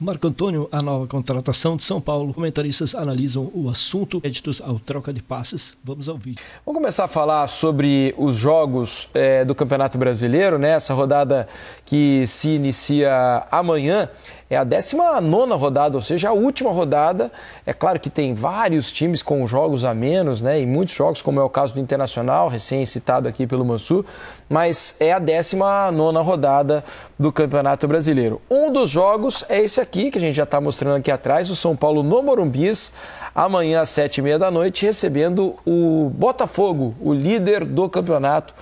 Marco Antônio, a nova contratação de São Paulo. Comentaristas analisam o assunto, créditos ao troca de passes. Vamos ao vídeo. Vamos começar a falar sobre os jogos é, do Campeonato Brasileiro, né? Essa rodada que se inicia amanhã. É a 19 rodada, ou seja, a última rodada. É claro que tem vários times com jogos a menos, né? E muitos jogos, como é o caso do Internacional, recém-citado aqui pelo Mansur, mas é a 19 rodada do Campeonato Brasileiro. Um dos jogos é esse aqui, que a gente já está mostrando aqui atrás, o São Paulo no Morumbis, amanhã às 7h30 da noite, recebendo o Botafogo, o líder do campeonato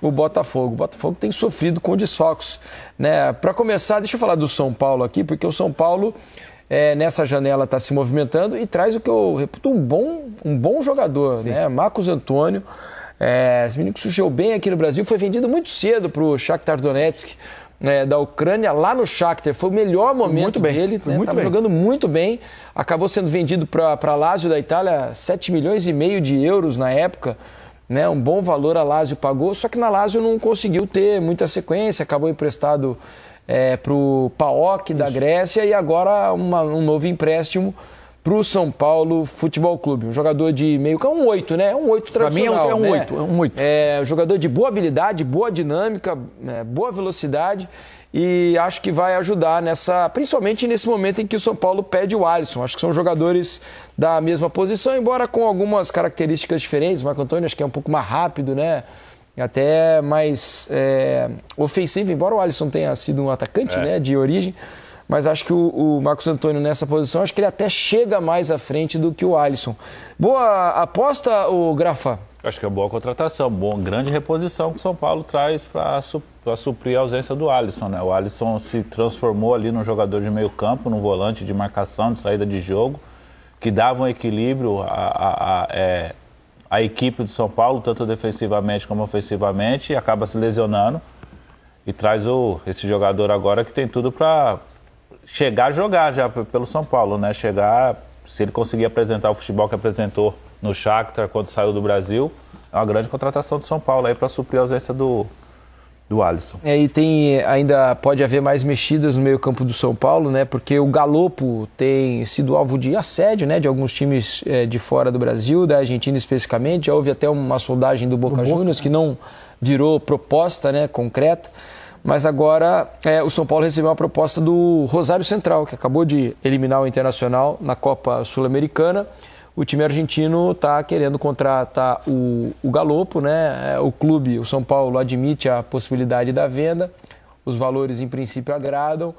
o Botafogo. O Botafogo tem sofrido com desfalques. Né? Para começar, deixa eu falar do São Paulo aqui, porque o São Paulo é, nessa janela está se movimentando e traz o que eu reputo um bom, um bom jogador, Sim. né? Marcos Antônio. É, esse menino que surgiu bem aqui no Brasil, foi vendido muito cedo para o Shakhtar Donetsk é, da Ucrânia, lá no Shakhtar. Foi o melhor momento bem, dele, estava né? jogando muito bem. Acabou sendo vendido para Lazio da Itália, 7 milhões e meio de euros na época né, um bom valor a Lazio pagou, só que na Lazio não conseguiu ter muita sequência, acabou emprestado é, eh, para o PAOK da Grécia e agora uma, um novo empréstimo para o São Paulo Futebol Clube. Um jogador de meio é um oito né? Um oito tradicional. Para mim é um, é um né? É um oito. É, jogador de boa habilidade, boa dinâmica, né? boa velocidade e acho que vai ajudar nessa, principalmente nesse momento em que o São Paulo pede o Alisson. Acho que são jogadores da mesma posição, embora com algumas características diferentes. O Marco Antônio acho que é um pouco mais rápido, né? Até mais é, ofensivo, embora o Alisson tenha sido um atacante, é. né? De origem mas acho que o, o, Marcos Antônio nessa posição, acho que ele até chega mais à frente do que o Alisson. Boa aposta, o Grafa? Acho que é boa contratação, boa, grande reposição que o São Paulo traz para su suprir a ausência do Alisson. Né? O Alisson se transformou ali num jogador de meio campo, num volante de marcação, de saída de jogo, que dava um equilíbrio a, a, a, é, a equipe do São Paulo, tanto defensivamente como ofensivamente, e acaba se lesionando e traz o, esse jogador agora que tem tudo para chegar a jogar já pelo São Paulo, né? Chegar, se ele conseguir apresentar o futebol que apresentou no Shakhtar quando saiu do Brasil, é uma grande contratação do São Paulo aí para suprir a ausência do do Alisson. É, e tem ainda pode haver mais mexidas no meio-campo do São Paulo, né? Porque o Galopo tem sido alvo de assédio, né? De alguns times é, de fora do Brasil, da Argentina especificamente. Já houve até uma sondagem do Boca, do Boca. Juniors que não virou proposta, né? Concreta mas agora é, o São Paulo recebeu uma proposta do Rosário Central, que acabou de eliminar o Internacional na Copa Sul-Americana. O time argentino está querendo contratar o, o Galopo, né? É, o clube, o São Paulo, admite a possibilidade da venda. Os valores, em princípio, agradam.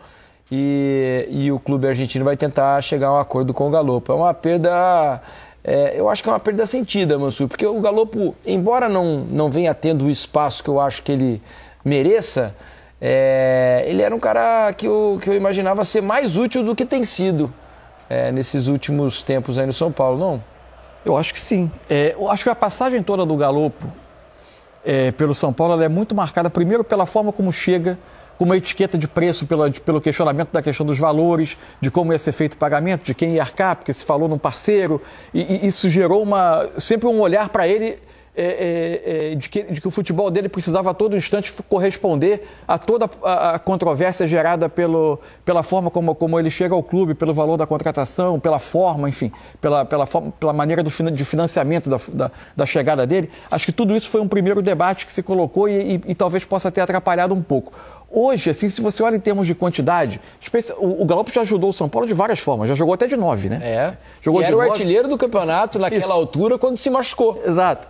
E, e o clube argentino vai tentar chegar a um acordo com o Galopo. É uma perda é, eu acho que é uma perda sentida, Mansur, porque o Galopo, embora não, não venha tendo o espaço que eu acho que ele mereça, é, ele era um cara que eu, que eu imaginava ser mais útil do que tem sido é, nesses últimos tempos aí no São Paulo, não? Eu acho que sim. É, eu acho que a passagem toda do Galopo é, pelo São Paulo é muito marcada, primeiro, pela forma como chega, com uma etiqueta de preço pelo, de, pelo questionamento da questão dos valores, de como ia ser feito o pagamento, de quem ia arcar, porque se falou num parceiro, e, e isso gerou uma, sempre um olhar para ele é, é, é, de, que, de, que, o futebol dele precisava a todo instante corresponder a toda a, a controvérsia gerada pelo, pela forma como, como, ele chega ao clube, pelo valor da contratação, pela forma, enfim, pela, pela, pela maneira do, de financiamento da, da, da, chegada dele. Acho que tudo isso foi um primeiro debate que se colocou e, e, e talvez possa ter atrapalhado um pouco. Hoje, assim, se você olha em termos de quantidade, o, Galo Galopo já ajudou o São Paulo de várias formas, já jogou até de nove, né? É. Jogou e era nove. o artilheiro do campeonato naquela Isso. altura quando se machucou. Exato.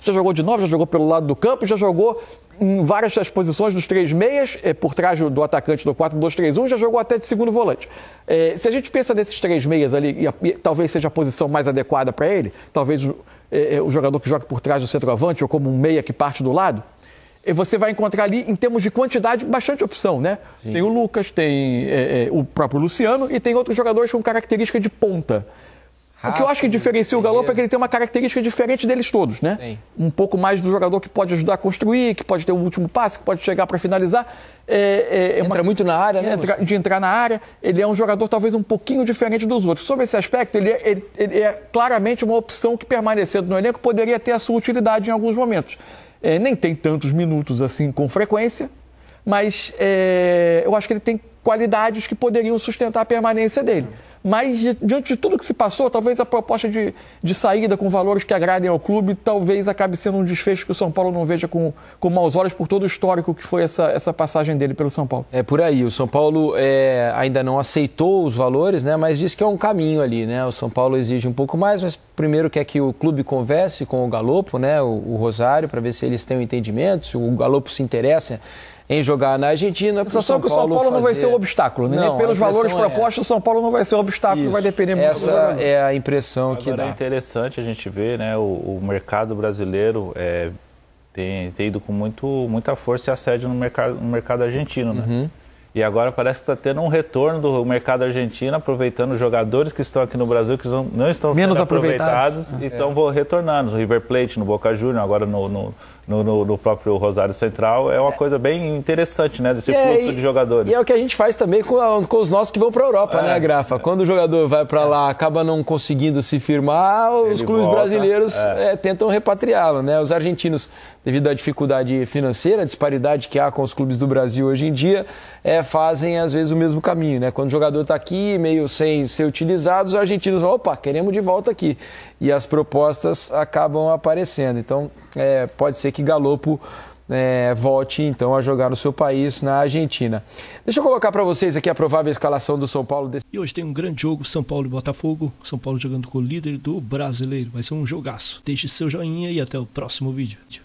Já jogou de novo, já jogou pelo lado do campo, já jogou em várias das posições dos três meias, eh, por trás do atacante do 4-2-3-1, já jogou até de segundo volante. É, se a gente pensa nesses três meias ali, e, a, e talvez seja a posição mais adequada para ele, talvez é, o jogador que joga por trás do centroavante ou como um meia que parte do lado, você vai encontrar ali, em termos de quantidade, bastante opção, né? Sim. Tem o Lucas, tem é, o próprio Luciano e tem outros jogadores com característica de ponta. Rápido, o que eu acho que diferencia o Galopo é que ele tem uma característica diferente deles todos, né? Sim. Um pouco mais do jogador que pode ajudar a construir, que pode ter o último passe, que pode chegar para finalizar. É, é, é entra uma... muito na área, né? Entra, de entrar na área. Ele é um jogador talvez um pouquinho diferente dos outros. Sobre esse aspecto, ele é, ele, ele é claramente uma opção que, permanecendo no elenco, poderia ter a sua utilidade em alguns momentos. É, nem tem tantos minutos assim com frequência, mas é, eu acho que ele tem qualidades que poderiam sustentar a permanência dele. Mas, diante de tudo que se passou, talvez a proposta de, de saída com valores que agradem ao clube talvez acabe sendo um desfecho que o São Paulo não veja com, com maus olhos por todo o histórico que foi essa, essa passagem dele pelo São Paulo. É por aí. O São Paulo é, ainda não aceitou os valores, né, mas diz que é um caminho ali. Né? O São Paulo exige um pouco mais, mas primeiro quer que o clube converse com o Galopo, né, o, o Rosário, para ver se eles têm um entendimento, se o Galopo se interessa em jogar na Argentina. Só que o São Paulo, Paulo fazer... não vai ser um obstáculo, né? Não, pelos valores é propostos, o São Paulo não vai ser um obstáculo, Isso. vai depender muito Essa é a impressão Agora que dá. É interessante a gente ver, né? O, o mercado brasileiro é, tem, tem, ido com muito, muita força e assédio no mercado, no mercado argentino, né? Uhum. E agora parece que está tendo um retorno do mercado argentino, aproveitando os jogadores que estão aqui no Brasil, que não estão Menos sendo aproveitados, aproveitados e ah, estão é. retornando. No River Plate, no Boca Juniors, agora no, no, no, no, próprio Rosário Central. É uma é. coisa bem interessante, né? Desse e é, fluxo é, de jogadores. E é o que a gente faz também com, a, com os nossos que vão para a Europa, né, é. Grafa? Quando o jogador vai para é. lá, acaba não conseguindo se firmar, os clubes volta, brasileiros tentam repatriá-lo, né? Os argentinos, devido à dificuldade financeira, a disparidade que há com os clubes do Brasil hoje em dia, é, fazem às vezes o mesmo caminho, né? Quando o jogador está aqui, meio sem ser utilizado, os argentinos, opa, queremos de volta aqui. E as propostas acabam aparecendo. Então, é, pode ser que Galopo é, volte então a jogar no seu país, na Argentina. Deixa eu colocar para vocês aqui a provável escalação do São Paulo. Desse... E hoje tem um grande jogo, São Paulo e Botafogo. São Paulo jogando com o líder do brasileiro. Vai ser um jogaço. Deixe seu joinha e até o próximo vídeo.